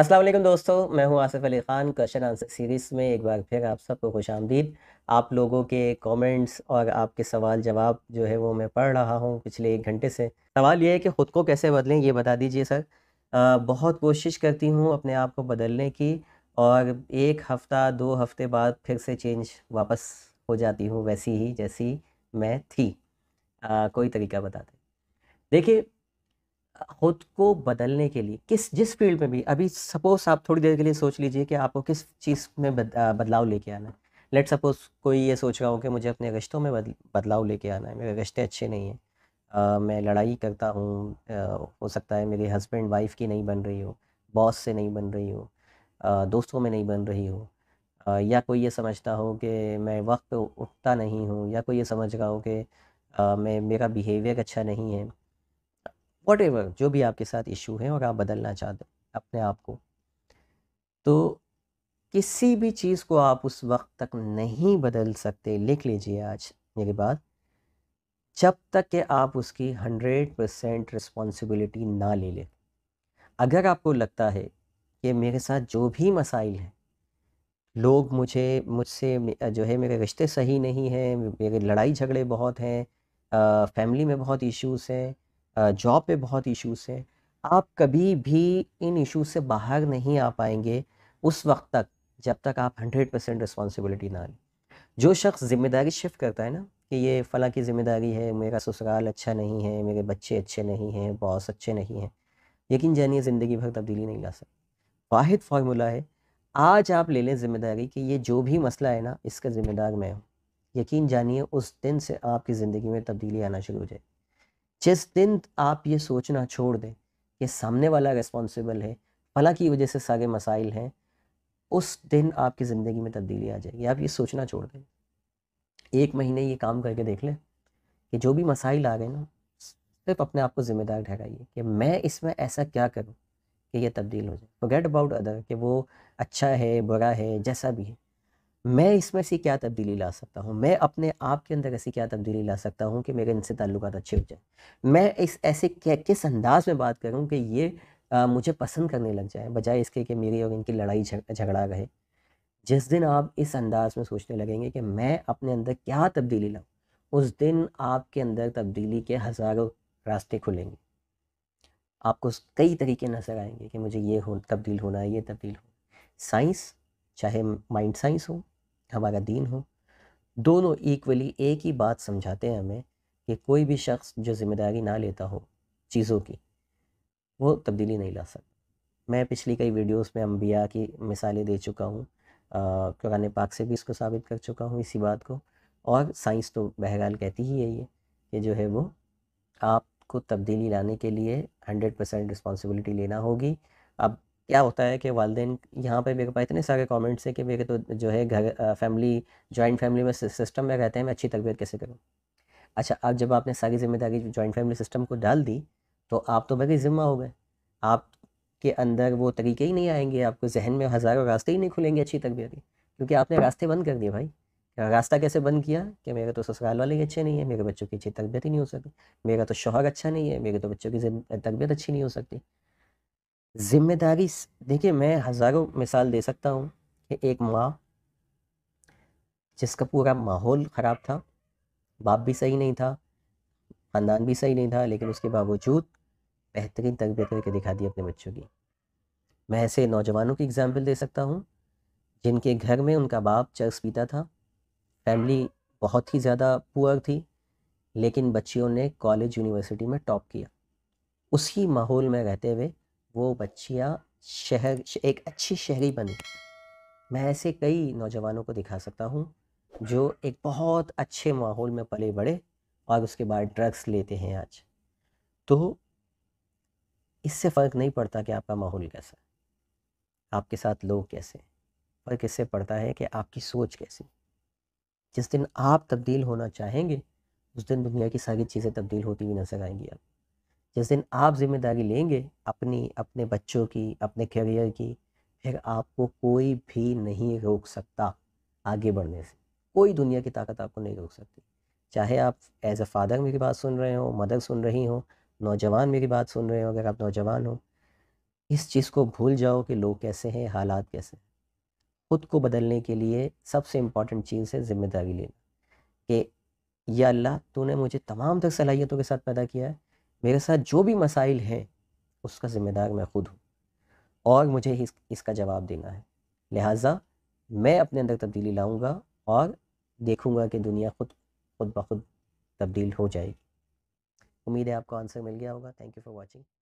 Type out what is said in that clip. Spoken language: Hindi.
असलम दोस्तों मैं हूं Asif Ali Khan question answer series में एक बार फिर आप सबको खुश आमदीद आप लोगों के कमेंट्स और आपके सवाल जवाब जो है वो मैं पढ़ रहा हूं पिछले एक घंटे से सवाल ये है कि ख़ुद को कैसे बदलें ये बता दीजिए सर आ, बहुत कोशिश करती हूं अपने आप को बदलने की और एक हफ़्ता दो हफ़्ते बाद फिर से चेंज वापस हो जाती हूँ वैसी ही जैसी मैं थी आ, कोई तरीका बता दें देखिए खुद को बदलने के लिए किस जिस फील्ड में भी अभी सपोज आप थोड़ी देर के लिए सोच लीजिए कि आपको किस चीज़ में बदलाव लेके आना है लेट सपोज कोई ये सोच रहा हो कि मुझे अपने रिश्तों में बदलाव लेके आना है मेरे रिश्ते अच्छे नहीं हैं मैं लड़ाई करता हूँ हो सकता है मेरे हस्बैंड वाइफ की नहीं बन रही हो बॉस से नहीं बन रही हो दोस्तों में नहीं बन रही हो या कोई ये समझता हो कि मैं वक्त उठता नहीं हूँ या कोई ये समझ रहा हो कि मैं मेरा बिहेवियर अच्छा नहीं है वट एवर जो भी आपके साथ इशू हैं और आप बदलना चाहते हैं अपने आप को तो किसी भी चीज़ को आप उस वक्त तक नहीं बदल सकते लिख लीजिए आज मेरी बात जब तक कि आप उसकी हंड्रेड परसेंट रिस्पॉन्सिबिलिटी ना ले लें अगर आपको लगता है कि मेरे साथ जो भी मसाइल हैं लोग मुझे मुझसे जो है मेरे रिश्ते सही नहीं हैं मेरे लड़ाई झगड़े बहुत हैं फैमिली में बहुत इश्यूज़ हैं जॉब पे बहुत इश्यूज हैं आप कभी भी इन इश्यूज से बाहर नहीं आ पाएंगे उस वक्त तक जब तक आप हंड्रेड परसेंट रिस्पॉन्सिबिलिटी ना लें जो शख्स ज़िम्मेदारी शिफ्ट करता है ना कि ये फ़ला की ज़िम्मेदारी है मेरा ससुराल अच्छा नहीं है मेरे बच्चे अच्छे नहीं हैं बॉस अच्छे नहीं हैं यकीन जानिए ज़िंदगी भर तब्दीली नहीं ला सकते वाद फार्मूला है आज आप ले लें ज़िम्मेदारी कि ये जो भी मसला है ना इसका ज़िम्मेदार मैं हूँ यकीन जानिए उस दिन से आपकी ज़िंदगी में तब्दीली आना शुरू हो जाएगी जिस दिन आप ये सोचना छोड़ दें कि सामने वाला रिस्पॉन्सिबल है फला की वजह से सारे मसाइल हैं उस दिन आपकी ज़िंदगी में तब्दीली आ जाएगी आप ये सोचना छोड़ दें एक महीने ये काम करके देख लें कि जो भी मसाइल आ गए ना सिर्फ अपने आप को ज़िम्मेदार ठहराइए कि मैं इसमें ऐसा क्या करूँ कि यह तब्दील हो जाए फॉरगेट अबाउट अदर कि वो अच्छा है बुरा है जैसा भी है मैं इसमें से क्या तब्दीली ला सकता हूँ मैं अपने आप के अंदर ऐसी क्या तब्दीली ला सकता हूँ कि मेरे इनसे ताल्लुक अच्छे हो जाए मैं इस ऐसे किस अंदाज में बात करूँ कि ये आ, मुझे पसंद करने लग जाए बजाय इसके कि मेरी और इनकी लड़ाई झगड़ा रहे जिस दिन आप इस अंदाज में सोचने लगेंगे कि मैं अपने अंदर क्या तब्दीली लाऊँ उस दिन आपके अंदर तब्दीली के हज़ारों रास्ते खुलेंगे आपको कई तरीके नज़र आएंगे कि मुझे ये हो तब्दील होना है ये तब्दील होना साइंस चाहे माइंड साइंस हो हमारा दीन हो दोनों इक्वली एक ही बात समझाते हैं हमें कि कोई भी शख्स जो ज़िम्मेदारी ना लेता हो चीज़ों की वो तब्दीली नहीं ला सकता मैं पिछली कई वीडियोस में अम्बिया की मिसालें दे चुका हूँ कुरान पाक से भी इसको साबित कर चुका हूँ इसी बात को और साइंस तो बहरहाल कहती ही है ये कि जो है वो आपको तब्दीली लाने के लिए हंड्रेड परसेंट रिस्पॉन्सिबिलिटी लेना होगी अब क्या होता है कि वालदे यहाँ पर मेरे पास इतने सारे कमेंट्स हैं कि मेरे तो जो है घर फैमिली जॉइंट फैमिली में सिस्टम में रहते हैं मैं अच्छी तरबियत कैसे करूँ अच्छा अब जब आपने सारी जिम्मेदारी जॉइंट फैमिली सिस्टम को डाल दी तो आप तो बड़े ज़िम्मा हो गए आपके अंदर वो तरीके ही नहीं आएंगे आपको जहन में हज़ारों रास्ते ही नहीं खुलेंगे अच्छी तरबियत के क्योंकि आपने रास्ते बंद कर दिए भाई रास्ता कैसे बंद किया कि मेरे तो ससुराल वाले ही अच्छे नहीं है मेरे बच्चों की अच्छी तरबियत ही नहीं हो सकती मेरा तो शोहर अच्छा नहीं है मेरे तो बच्चों की तरबियत अच्छी नहीं हो सकती जिम्मेदारी देखिए मैं हज़ारों मिसाल दे सकता हूँ कि एक माँ जिसका पूरा माहौल ख़राब था बाप भी सही नहीं था ख़ानदान भी सही नहीं था लेकिन उसके बावजूद बेहतरीन तरबियत करके दिखा दी अपने बच्चों की मैं ऐसे नौजवानों की एग्ज़ाम्पल दे सकता हूँ जिनके घर में उनका बाप चर्स पीता था फैमिली बहुत ही ज़्यादा पुअर थी लेकिन बच्चियों ने कॉलेज यूनिवर्सिटी में टॉप किया उसी माहौल में रहते हुए वो बच्चियाँ शहर एक अच्छी शहरी बने मैं ऐसे कई नौजवानों को दिखा सकता हूँ जो एक बहुत अच्छे माहौल में पले बड़े और उसके बाद ड्रग्स लेते हैं आज तो इससे फ़र्क नहीं पड़ता कि आपका माहौल कैसा है आपके साथ लोग कैसे फ़र्क इससे पड़ता है कि आपकी सोच कैसी जिस दिन आप तब्दील होना चाहेंगे उस दिन दुनिया की सारी चीज़ें तब्दील होती हुई नजर आएंगी आपको जिस दिन आप जिम्मेदारी लेंगे अपनी अपने बच्चों की अपने करियर की फिर आपको कोई भी नहीं रोक सकता आगे बढ़ने से कोई दुनिया की ताकत आपको नहीं रोक सकती चाहे आप एज अ फादर मेरी बात सुन रहे हो मदर सुन रही हो नौजवान मेरी बात सुन रहे हो अगर आप नौजवान हो इस चीज़ को भूल जाओ कि लोग कैसे हैं हालात कैसे हैं खुद को बदलने के लिए सबसे इम्पॉर्टेंट चीज़ है ज़िम्मेदारी लेना कि या अल्लाह तूने मुझे तमाम तक सलाहियतों के साथ पैदा किया है मेरे साथ जो भी मसाइल हैं उसका ज़िम्मेदार मैं ख़ुद हूँ और मुझे इस, इसका जवाब देना है लिहाजा मैं अपने अंदर तब्दीली लाऊंगा और देखूंगा कि दुनिया खुद खुद ब खुद तब्दील हो जाएगी उम्मीद है आपको आंसर मिल गया होगा थैंक यू फॉर वॉचिंग